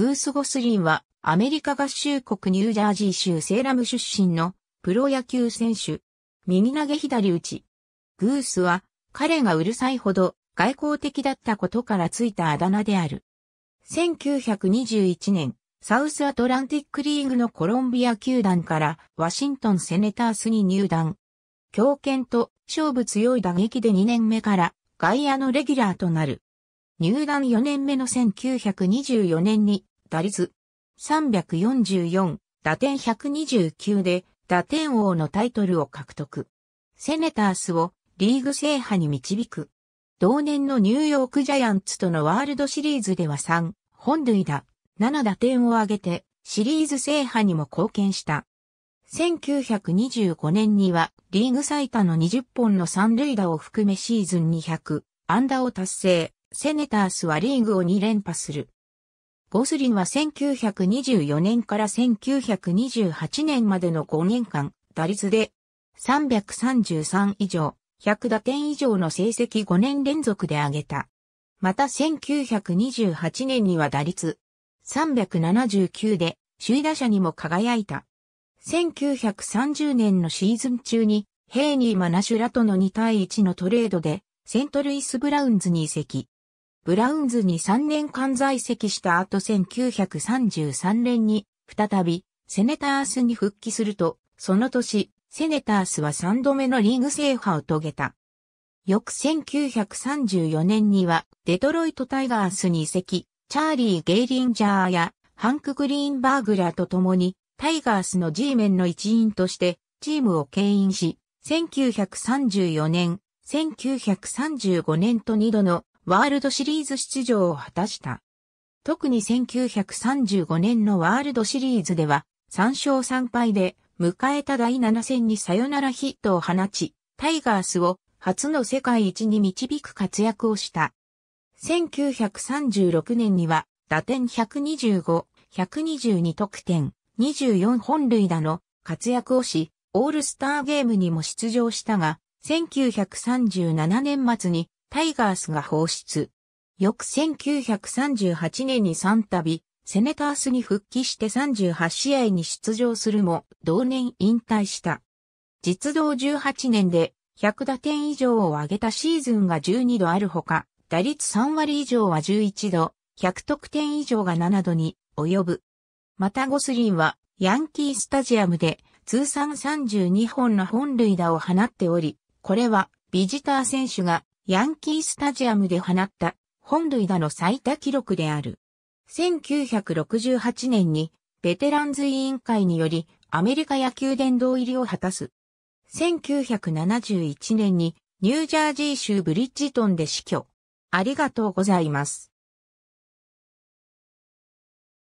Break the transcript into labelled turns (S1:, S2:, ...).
S1: グース・ゴスリンは、アメリカ合衆国ニュージャージー州セーラム出身のプロ野球選手。右投げ左打ち。グースは、彼がうるさいほど外交的だったことからついたあだ名である。1921年、サウスアトランティックリーグのコロンビア球団からワシントンセネタースに入団。強肩と勝負強い打撃で2年目から外野のレギュラーとなる。入団4年目の1924年に打率344、打点129で打点王のタイトルを獲得。セネタースをリーグ制覇に導く。同年のニューヨークジャイアンツとのワールドシリーズでは3、本塁打、7打点を挙げてシリーズ制覇にも貢献した。1925年にはリーグ最多の20本の三塁打を含めシーズン200、安打を達成。セネタースはリーグを2連覇する。ゴスリンは1924年から1928年までの5年間、打率で333以上、100打点以上の成績5年連続で上げた。また1928年には打率379で首位打者にも輝いた。1930年のシーズン中にヘイニー・マナシュラとの2対1のトレードでセントルイス・ブラウンズに移籍。ブラウンズに3年間在籍した後1933年に、再び、セネタースに復帰すると、その年、セネタースは3度目のリーグ制覇を遂げた。翌1934年には、デトロイトタイガースに移籍、チャーリー・ゲイリンジャーや、ハンク・グリーンバーグラーと共に、タイガースの G メンの一員として、チームを牽引し、1934年、1935年と2度のワールドシリーズ出場を果たした。特に1935年のワールドシリーズでは、3勝3敗で迎えた第7戦にサヨナラヒットを放ち、タイガースを初の世界一に導く活躍をした。1936年には打点125、122得点、24本塁打の活躍をし、オールスターゲームにも出場したが、1937年末にタイガースが放出。翌1938年に3度、セネタースに復帰して38試合に出場するも、同年引退した。実動18年で100打点以上を挙げたシーズンが12度あるほか、打率3割以上は11度、100得点以上が7度に及ぶ。またゴスリンはヤンキースタジアムで通算32本の本塁打を放っており、これはビジター選手がヤンキースタジアムで放った本塁打の最多記録である。1968年にベテランズ委員会によりアメリカ野球殿堂入りを果たす。1971年にニュージャージー州ブリッジトンで死去。ありがとうございます。